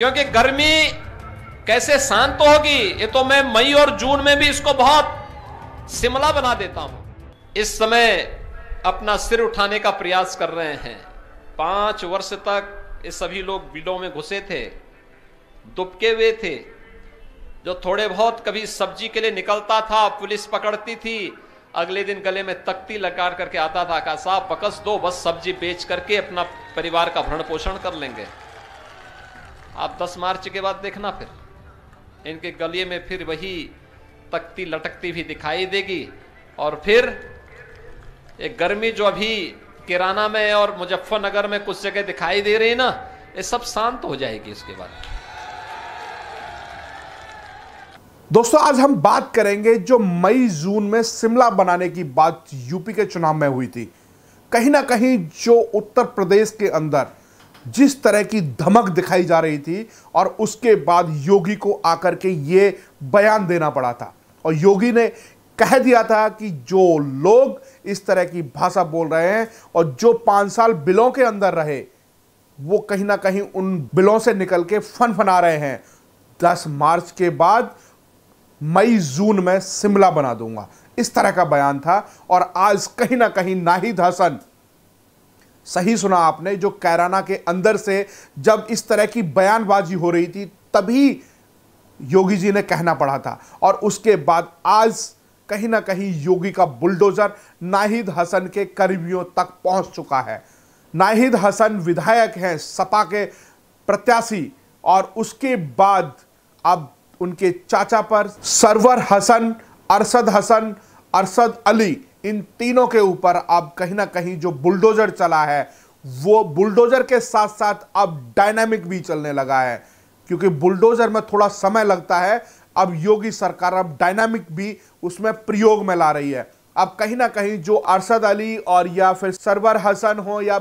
क्योंकि गर्मी कैसे शांत तो होगी ये तो मैं मई और जून में भी इसको बहुत शिमला बना देता हूं इस समय अपना सिर उठाने का प्रयास कर रहे हैं पांच वर्ष तक ये सभी लोग बिलों में घुसे थे दुबके हुए थे जो थोड़े बहुत कभी सब्जी के लिए निकलता था पुलिस पकड़ती थी अगले दिन गले में तख्ती लकार करके आता था का साहब बकस दो बस सब्जी बेच करके अपना परिवार का भरण पोषण कर लेंगे आप 10 मार्च के बाद देखना फिर इनके गले में फिर वही तख्ती लटकती भी दिखाई देगी और फिर ये गर्मी जो अभी किराना में और मुजफ्फरनगर में कुछ जगह दिखाई दे रही ना ये सब शांत हो जाएगी इसके बाद दोस्तों आज हम बात करेंगे जो मई जून में शिमला बनाने की बात यूपी के चुनाव में हुई थी कहीं ना कहीं जो उत्तर प्रदेश के अंदर जिस तरह की धमक दिखाई जा रही थी और उसके बाद योगी को आकर के ये बयान देना पड़ा था और योगी ने कह दिया था कि जो लोग इस तरह की भाषा बोल रहे हैं और जो पाँच साल बिलों के अंदर रहे वो कहीं ना कहीं उन बिलों से निकल के फन फना रहे हैं दस मार्च के बाद मई जून में शिमला बना दूंगा इस तरह का बयान था और आज कहीं ना कहीं नाहिद हसन सही सुना आपने जो कैराना के अंदर से जब इस तरह की बयानबाजी हो रही थी तभी योगी जी ने कहना पड़ा था और उसके बाद आज कहीं ना कहीं योगी का बुलडोजर नाहिद हसन के करीबियों तक पहुंच चुका है नाहिद हसन विधायक हैं सपा के प्रत्याशी और उसके बाद अब उनके चाचा पर सरवर हसन अरसद हसन अरसद अली इन तीनों के ऊपर अब कहीं ना कहीं जो बुलडोजर चला है वो बुलडोजर के साथ साथ अब डायनामिक भी चलने लगा है क्योंकि बुलडोजर में थोड़ा समय लगता है अब योगी सरकार अब डायनामिक भी उसमें प्रयोग में ला रही है अब कहीं ना कहीं जो अरसद अली और या फिर सरवर हसन हो या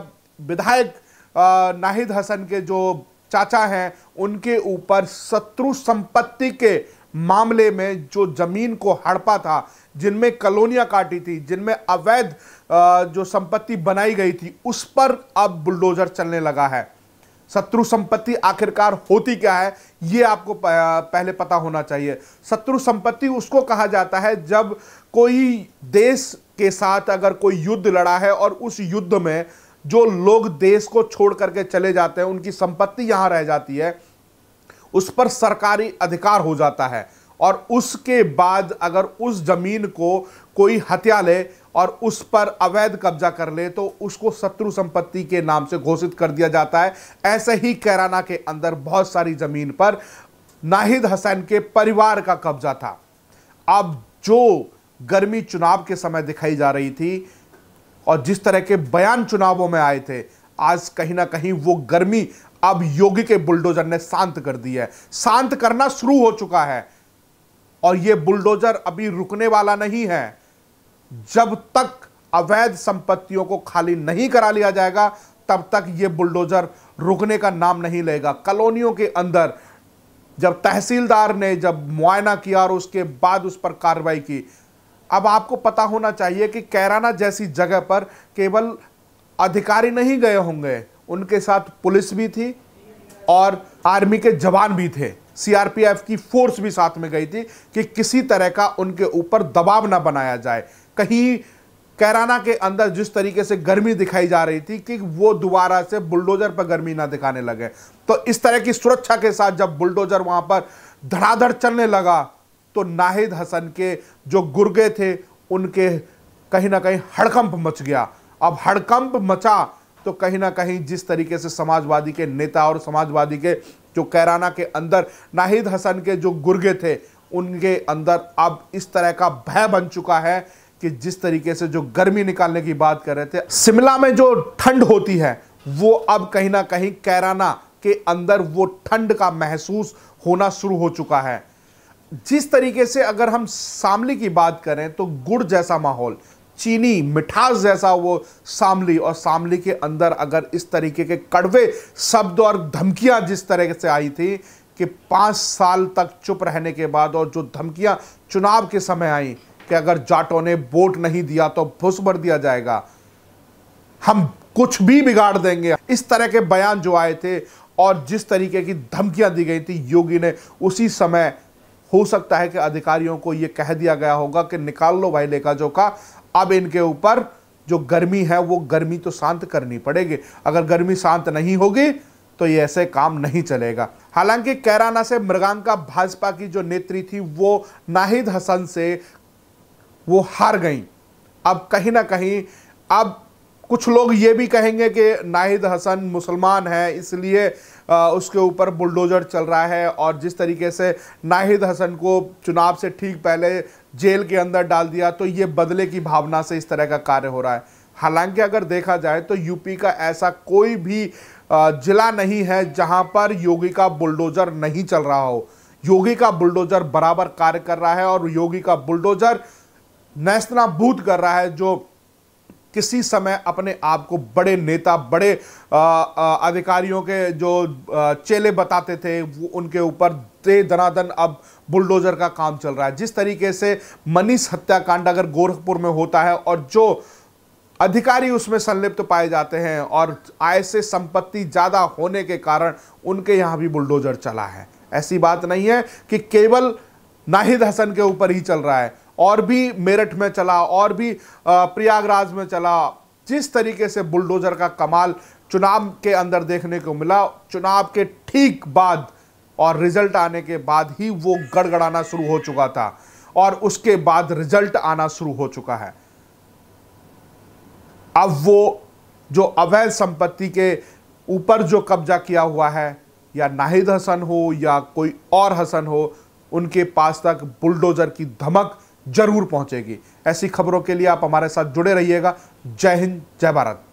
विधायक नाहिद हसन के जो चाचा हैं उनके ऊपर शत्रु संपत्ति के मामले में जो जमीन को हड़पा था जिनमें कलोनियां काटी थी जिनमें अवैध जो संपत्ति बनाई गई थी उस पर अब बुलडोजर चलने लगा है शत्रु संपत्ति आखिरकार होती क्या है ये आपको पहले पता होना चाहिए शत्रु संपत्ति उसको कहा जाता है जब कोई देश के साथ अगर कोई युद्ध लड़ा है और उस युद्ध में जो लोग देश को छोड़ करके चले जाते हैं उनकी संपत्ति यहाँ रह जाती है उस पर सरकारी अधिकार हो जाता है और उसके बाद अगर उस जमीन को कोई हत्या ले और उस पर अवैध कब्जा कर ले तो उसको शत्रु संपत्ति के नाम से घोषित कर दिया जाता है ऐसे ही कैराना के अंदर बहुत सारी जमीन पर नाहिद हसैन के परिवार का कब्जा था अब जो गर्मी चुनाव के समय दिखाई जा रही थी और जिस तरह के बयान चुनावों में आए थे आज कहीं ना कहीं वो गर्मी अब योगी के बुलडोजर ने शांत कर दी है शांत करना शुरू हो चुका है और ये बुलडोजर अभी रुकने वाला नहीं है जब तक अवैध संपत्तियों को खाली नहीं करा लिया जाएगा तब तक ये बुलडोजर रुकने का नाम नहीं लेगा कॉलोनियों के अंदर जब तहसीलदार ने जब मुआयना किया और उसके बाद उस पर कार्रवाई की अब आपको पता होना चाहिए कि कैराना जैसी जगह पर केवल अधिकारी नहीं गए होंगे उनके साथ पुलिस भी थी और आर्मी के जवान भी थे सीआरपीएफ की फोर्स भी साथ में गई थी कि किसी तरह का उनके ऊपर दबाव ना बनाया जाए कहीं कैराना के अंदर जिस तरीके से गर्मी दिखाई जा रही थी कि वो दोबारा से बुलडोजर पर गर्मी ना दिखाने लगे तो इस तरह की सुरक्षा के साथ जब बुलडोजर वहां पर धड़ाधड़ चलने लगा तो नाहिद हसन के जो गुर्गे थे उनके कहीं ना कहीं हड़कंप मच गया अब हड़कंप मचा तो कहीं ना कहीं जिस तरीके से समाजवादी के नेता और समाजवादी के जो कैराना के अंदर नाहिद हसन के जो गुर्गे थे उनके अंदर अब इस तरह का भय बन चुका है कि जिस तरीके से जो गर्मी निकालने की बात कर रहे थे शिमला में जो ठंड होती है वो अब कहीं ना कहीं कैराना के अंदर वो ठंड का महसूस होना शुरू हो चुका है जिस तरीके से अगर हम शामली की बात करें तो गुड़ जैसा माहौल चीनी मिठास जैसा वो सामली और सामली के अंदर अगर इस तरीके के कड़वे शब्द और धमकियां जिस तरह से आई थी कि पाँच साल तक चुप रहने के बाद और जो धमकियां चुनाव के समय आई कि अगर जाटों ने वोट नहीं दिया तो भुस भर दिया जाएगा हम कुछ भी बिगाड़ देंगे इस तरह के बयान जो आए थे और जिस तरीके की धमकियां दी गई थी योगी ने उसी समय हो सकता है कि अधिकारियों को ये कह दिया गया होगा कि निकाल लो भाई लेखा जो का अब इनके ऊपर जो गर्मी है वो गर्मी तो शांत करनी पड़ेगी अगर गर्मी शांत नहीं होगी तो ये ऐसे काम नहीं चलेगा हालांकि कैराना से मृगांका भाजपा की जो नेत्री थी वो नाहिद हसन से वो हार गई अब कहीं ना कहीं अब कुछ लोग ये भी कहेंगे कि नाहिद हसन मुसलमान है इसलिए उसके ऊपर बुलडोजर चल रहा है और जिस तरीके से नाहिद हसन को चुनाव से ठीक पहले जेल के अंदर डाल दिया तो ये बदले की भावना से इस तरह का कार्य हो रहा है हालांकि अगर देखा जाए तो यूपी का ऐसा कोई भी जिला नहीं है जहां पर योगी का बुलडोजर नहीं चल रहा हो योगी का बुलडोजर बराबर कार्य कर रहा है और योगी का बुलडोजर नेस्तनाबूत कर रहा है जो किसी समय अपने आप को बड़े नेता बड़े अधिकारियों के जो चेले बताते थे वो उनके ऊपर से धनाधन अब बुलडोजर का काम चल रहा है जिस तरीके से मनीष हत्याकांड अगर गोरखपुर में होता है और जो अधिकारी उसमें संलिप्त पाए जाते हैं और आय से संपत्ति ज़्यादा होने के कारण उनके यहाँ भी बुलडोजर चला है ऐसी बात नहीं है कि केवल नाहिद हसन के ऊपर ही चल रहा है और भी मेरठ में चला और भी प्रयागराज में चला जिस तरीके से बुलडोजर का कमाल चुनाव के अंदर देखने को मिला चुनाव के ठीक बाद और रिजल्ट आने के बाद ही वो गड़गड़ाना शुरू हो चुका था और उसके बाद रिजल्ट आना शुरू हो चुका है अब वो जो अवैध संपत्ति के ऊपर जो कब्जा किया हुआ है या नाहिद हसन हो या कोई और हसन हो उनके पास तक बुलडोजर की धमक जरूर पहुंचेगी ऐसी खबरों के लिए आप हमारे साथ जुड़े रहिएगा जय हिंद जय भारत